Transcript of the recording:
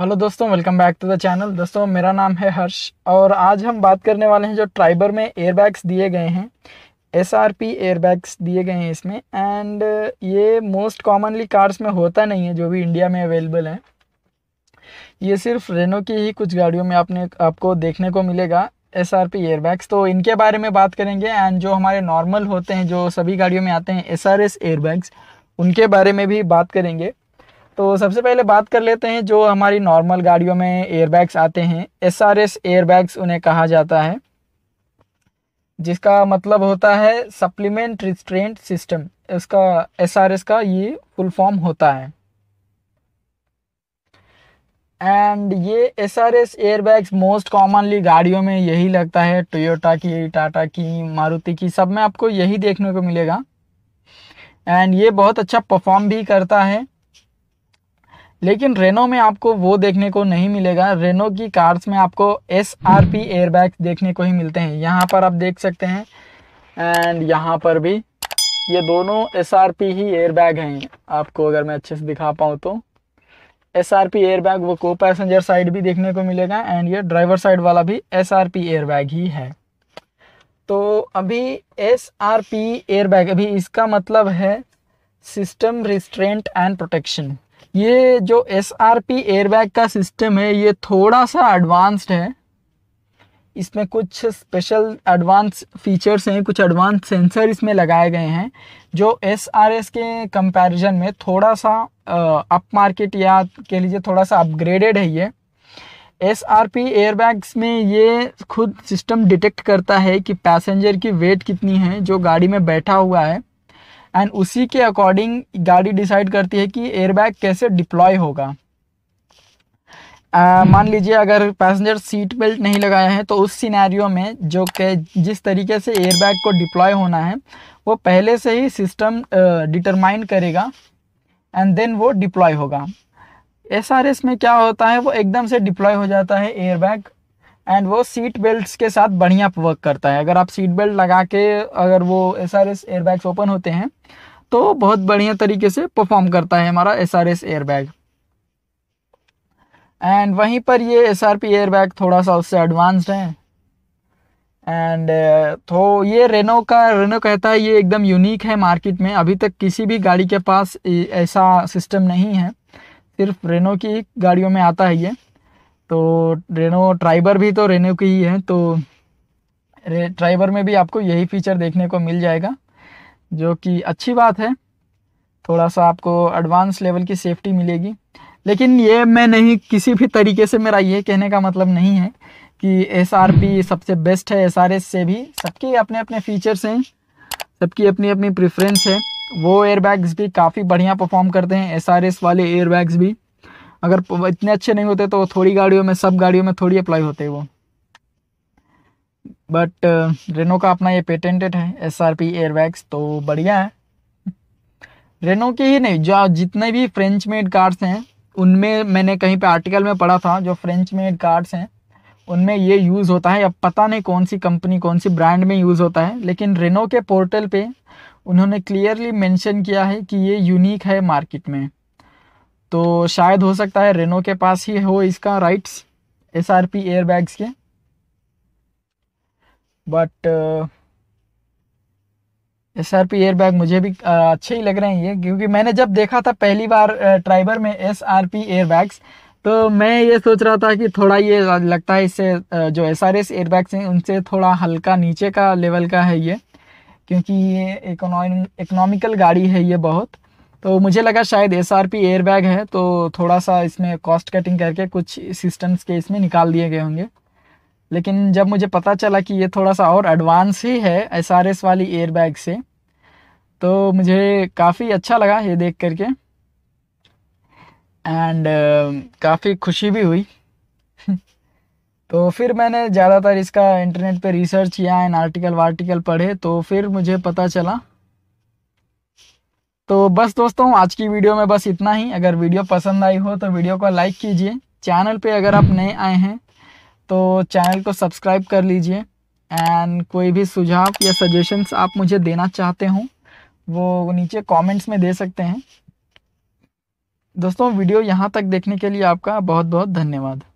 Hello दोस्तों welcome back to the channel दोस्तों मेरा नाम है हर्ष और आज हम बात करने वाले हैं जो ट्राइबर में एयरबैग्स दिए गए हैं एस आर पी एयरबैग्स दिए गए हैं इसमें एंड ये मोस्ट कॉमनली कार्स में होता नहीं है जो भी इंडिया में अवेलेबल है ये सिर्फ रेनो की ही कुछ गाड़ियों में आपने आपको देखने को मिलेगा एस आर पी एयरबैग्स तो इनके बारे में बात करेंगे एंड जो हमारे नॉर्मल होते हैं जो सभी गाड़ियों में आते हैं एस आर एस एयरबैग्स उनके बारे में भी बात करेंगे तो सबसे पहले बात कर लेते हैं जो हमारी नॉर्मल गाड़ियों में एयरबैग्स आते हैं एस आर एस एयरबैग्स उन्हें कहा जाता है जिसका मतलब होता है सप्लीमेंट रिस्ट्रेंट सिस्टम उसका एस आर एस का ये फुल फॉर्म होता है एंड ये S R S airbags most commonly गाड़ियों में यही लगता है टोयोटा की टाटा की मारुति की सब में आपको यही देखने को मिलेगा एंड ये बहुत अच्छा परफॉर्म भी करता है लेकिन रेनो में आपको वो देखने को नहीं मिलेगा रेनो की कार्स में आपको एस आर पी एयरबैग देखने को ही मिलते हैं यहाँ पर आप देख सकते हैं एंड यहाँ पर भी ये दोनों एस आर पी ही एयरबैग हैं आपको अगर मैं अच्छे से दिखा पाऊँ तो एस आर पी एयरबैग वो को पैसेंजर साइड भी देखने को मिलेगा एंड ये ड्राइवर साइड वाला भी एस आर पी एयरबैग ही है तो अभी एस आर पी एयरबैग अभी इसका मतलब है सिस्टम रिस्ट्रेंट एंड प्रोटेक्शन ये जो एस आर पी एयरबैग का सिस्टम है ये थोड़ा सा एडवांस्ड है इसमें कुछ स्पेशल एडवांस फीचर्स हैं कुछ एडवांस सेंसर इसमें लगाए गए हैं जो एस आर एस के कंपैरिजन में थोड़ा सा अप मार्केट या कह लीजिए थोड़ा सा अपग्रेडेड है ये एस आर पी एयरबैग्स में ये खुद सिस्टम डिटेक्ट करता है कि पैसेंजर की वेट कितनी है जो गाड़ी में बैठा हुआ है एंड उसी के अकॉर्डिंग गाड़ी डिसाइड करती है कि एयरबैग कैसे डिप्लॉय होगा Uh, hmm. मान लीजिए अगर पैसेंजर सीट बेल्ट नहीं लगाया है तो उस सिनेरियो में जो के जिस तरीके से एयरबैग को डिप्लॉय होना है वो पहले से ही सिस्टम डिटरमाइन uh, करेगा एंड देन वो डिप्लॉय होगा एस में क्या होता है वो एकदम से डिप्लॉय हो जाता है एयरबैग एंड वो सीट बेल्ट के साथ बढ़िया वर्क करता है अगर आप सीट बेल्ट लगा के अगर वो S R S airbags open होते हैं तो बहुत बढ़िया तरीके से परफॉर्म करता है हमारा S R S airbag and वहीं पर ये एस आर पी एयरबैग थोड़ा सा उससे एडवांस्ड है एंड uh, तो ये रेनो का रेनो कहता है ये एकदम यूनिक है मार्केट में अभी तक किसी भी गाड़ी के पास ऐसा सिस्टम नहीं है सिर्फ रेनो की गाड़ियों में आता है ये तो रेनो ट्राइबर भी तो रेनो की ही है तो ट्राइबर में भी आपको यही फीचर देखने को मिल जाएगा जो कि अच्छी बात है थोड़ा सा आपको एडवांस लेवल की सेफ्टी मिलेगी लेकिन ये मैं नहीं किसी भी तरीके से मेरा ये कहने का मतलब नहीं है कि एस आर पी सबसे बेस्ट है एस आर एस से भी सबके अपने अपने फीचर्स हैं सबकी अपनी अपनी प्रेफरेंस है वो एयरबैग्स भी काफ़ी बढ़िया परफॉर्म करते हैं एस आर एस वाले एयरबैग्स भी अगर इतने अच्छे नहीं होते तो थोड़ी गाड़ियों में सब गाड़ियों में थोड़ी अप्लाई होते वो बट रेनो का अपना ये पेटेंटेड है एस आर पी एयरबैग्स तो बढ़िया है रेनो के ही नहीं जो जितने भी फ्रेंच मेड कार्स हैं उनमें मैंने कहीं पे आर्टिकल में पढ़ा था जो फ्रेंच मेड कार्स हैं उनमें ये यूज़ होता है अब पता नहीं कौन सी कंपनी कौन सी ब्रांड में यूज़ होता है लेकिन रेनो के पोर्टल पे उन्होंने क्लियरली मेंशन किया है कि ये यूनिक है मार्केट में तो शायद हो सकता है रेनो के पास ही हो इसका rights S R P air bags के but S R P air bag मुझे भी uh, अच्छे ही लग रहे हैं ये क्योंकि मैंने जब देखा था पहली बार ट्राइबर uh, में S R P air bags तो मैं ये सोच रहा था कि थोड़ा ये लगता है इससे uh, जो S R S air bags हैं उनसे थोड़ा हल्का नीचे का लेवल का है ये क्योंकि ये इकोनॉमिकल गाड़ी है ये बहुत तो मुझे लगा शायद S R P air bag है तो थोड़ा सा इसमें कॉस्ट कटिंग करके कुछ सिस्टम्स के इसमें निकाल दिए गए होंगे लेकिन जब मुझे पता चला कि ये थोड़ा सा और एडवांस ही है एस आर एस वाली एयर बैग से तो मुझे काफ़ी अच्छा लगा ये देख करके एंड uh, काफ़ी खुशी भी हुई तो फिर मैंने ज़्यादातर इसका इंटरनेट पे रिसर्च किया एंड आर्टिकल वार्टिकल पढ़े तो फिर मुझे पता चला तो बस दोस्तों आज की वीडियो में बस इतना ही अगर वीडियो पसंद आई हो तो वीडियो को लाइक कीजिए चैनल पे अगर आप नए आए हैं तो चैनल को सब्सक्राइब कर लीजिए एंड कोई भी सुझाव या सजेशंस आप मुझे देना चाहते हो वो नीचे कमेंट्स में दे सकते हैं दोस्तों वीडियो यहाँ तक देखने के लिए आपका बहुत बहुत धन्यवाद